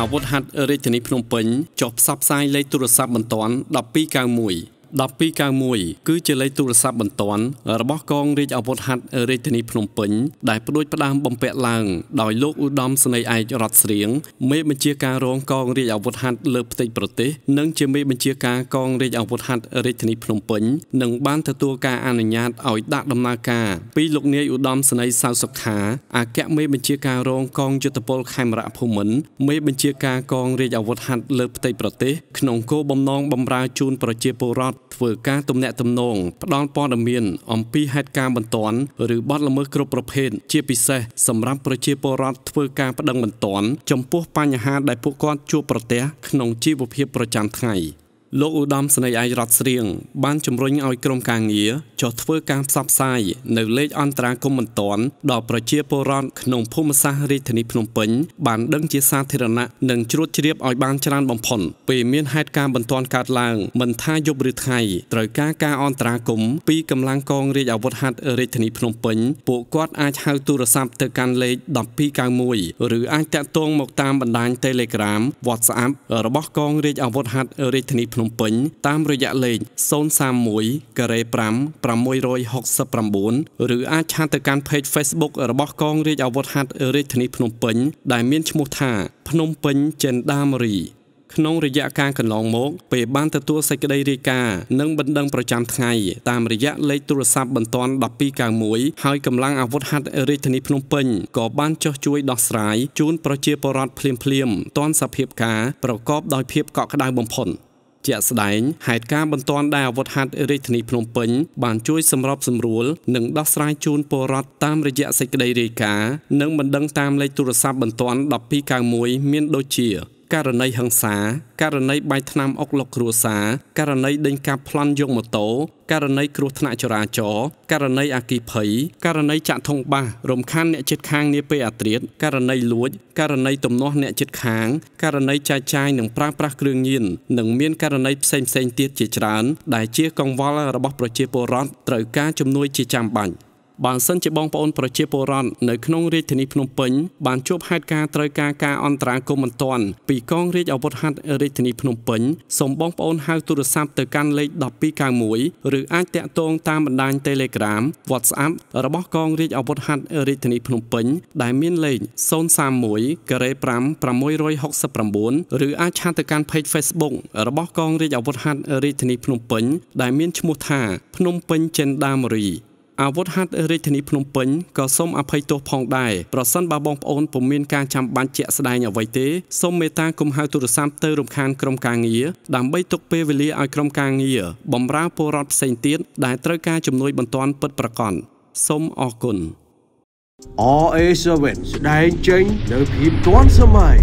អាវុធហត្ថរាជធានីភ្នំពេញចុះផ្សព្វផ្សាយលេខទូរស័ព្ទបន្ទាន់1291 1291គឺជាលេខទូរស័ព្ទបន្ទាន់របស់កងរាជអាវុធហត្ថរាជធានីភ្នំពេញដែលផ្ដួចផ្ដើមបំពាក់ឡើងដោយលោកឧត្តមសេនីយ៍ឯករដ្ឋស្រៀងមេបញ្ជាការរងកងរាជអាវុធហត្ថលើផ្ទៃប្រទេស និងជាមេបញ្ជាការកងរាជអាវុធហត្ថរាជធានីភ្នំពេញនិងបានទទួលការអនុញ្ញាតឲ្យដាក់ដំណើរការពីលោកនាយឧត្តមសេនីយ៍សៅសុខាអគ្គមេបញ្ជាការរងកងយុទ្ធពលខេមរៈភូមិន្ទមេបញ្ជាការកងរាជអាវុធហត្ថលើផ្ទៃប្រទេស ក្នុងគោលបំណងបម្រើជូនប្រជាពលរដ្ឋធ្វើការទំនាក់ទំនងផ្ដល់ព័ត៌មានអំពីហេតុការណ៍បន្ទាន់ឬបទល្មើសគ្រប់ប្រភេទជាពិសេសសម្រាប់ប្រជាពលរដ្ឋធ្វើការប្តឹងបន្ទាន់ចំពោះបញ្ហាដែលពួកគាត់ជួបប្រទះក្នុងជីវភាពប្រចាំថ្ងៃ។លោកឧត្តមសេនីយ៍ឯករដ្ឋស្រៀងបានជំរុញឲ្យក្រមការងារចុះធ្វើការផ្សព្វផ្សាយនៅលេខអន្តរាគមន៍បន្ទាន់ដល់ប្រជាពលរដ្ឋក្នុងភូមិសាស្ត្ររាជធានីភ្នំពេញបានដឹងជាសាធារណៈនិងជ្រួតជ្រាបឲ្យបានច្រើនបំផុតពេលមានហេតុការណ៍បន្ទាន់កើតឡើងមិនថាយប់ឬថ្ងៃត្រូវការការអន្តរាគមន៍ពីកម្លាំងកងរាជអាវុធហត្ថរាជធានីភ្នំពេញពួកគាត់អាចហៅទូរស័ព្ទទៅកាន់លេខ1291ឬអាចតាក់ទងមកតាមបណ្ដាញ Telegram WhatsApp របស់កងរាជអាវុធហត្ថរាជធានីភ្នំពេញភ្នំពេញតាមរយៈលេខ031ការ៉េ5 669ឬអាចឆាតទៅកាន់ page Facebook របស់កងរាជអាវុធហត្ថរាជធានីភ្នំពេញដែលមានឈ្មោះថា ភ្នំពេញ Gendarmerie ក្នុងរយៈការកន្លងមកពេលបានទទួលសេចក្តីរាយការណ៍និងបណ្ដឹងប្រចាំថ្ងៃតាមរយៈលេខទូរស័ព្ទបន្ទាន់1291ហើយកម្លាំងអាវុធហត្ថរាជធានីភ្នំពេញក៏បានចុះជួយដោះស្រាយជូនប្រជាពលរដ្ឋភ្លាមៗទាន់សភាពការប្រកបដោយភាពកក់ក្តៅបំផុត។ជាក់ស្ដែងហេតុការណ៍បន្ទាន់ដែលអាវុធហត្ថរាជធានីភ្នំពេញបានជួយសម្របសម្រួលនិងដោះស្រាយជូនពលរដ្ឋតាមរយៈសេចក្តីរាយការណ៍និងបណ្ដឹងតាមលេខទូរស័ព្ទបន្ទាន់1291មានដូចជាករណីហិង្សាករណីបាយថ្នាំអុកលុកគ្រួសារករណីដេញកាប់ប្លន់យកម៉ូតូករណីគ្រោះថ្នាក់ចរាចរណ៍ករណីអគិភ័យករណីចាក់ធុងបាសរំខានអ្នកជិតខាងនាពេលអាត្រាតករណីលួច ករណីទំនាស់អ្នកជិតខាង ករណីចាយចាយនិងប្រើប្រាស់គ្រឿងញៀននិងមានករណីផ្សេងៗទៀតជាច្រើន ដែលជាកង្វល់របស់ប្រជាពលរដ្ឋត្រូវការជំនួយជាចាំបាច់។បើសិនជាបងប្អូនប្រជាពលរដ្ឋនៅក្នុងរាជធានីភ្នំពេញបានជួបហេតុការណ៍ត្រូវការការអន្តរាគមន៍មិនទាន់ពីកងរាជអាវុធហត្ថរាជធានីភ្នំពេញសូមបងប្អូនហៅទូរស័ព្ទទៅកាន់លេខ1291ឬអាចតាក់ទងតាមបណ្ដាញ Telegram WhatsApp របស់កងរាជអាវុធហត្ថរាជធានីភ្នំពេញដែលមានលេខ031ការ៉េ5669ឬអាចឆាតទៅកាន់ Page Facebook របស់កងរាជអាវុធហត្ថរាជធានីភ្នំពេញដែលមានឈ្មោះថាភ្នំពេញ Gendarmerie អាវុធហត្ថរាជធានីភ្នំពេញក៏សូមអភ័យទោសផងដែរប្រសិនបើបងប្អូនពុំមានការចាំបាច់ជាក់ស្ដែងអ្វីទេសូមមេត្តាកុំហៅទូរស័ព្ទទៅ រំខាន ក្រុមការងារដើម្បីទុកពេលវេលាឲ្យក្រុមការងារបម្រើពលរដ្ឋផ្សេងទៀតដែលត្រូវការជំនួយបន្ទាន់ពិតប្រាកដសូមអរគុណ RA7 ស្ដែងចេញនៅភាពទាន់សម័យ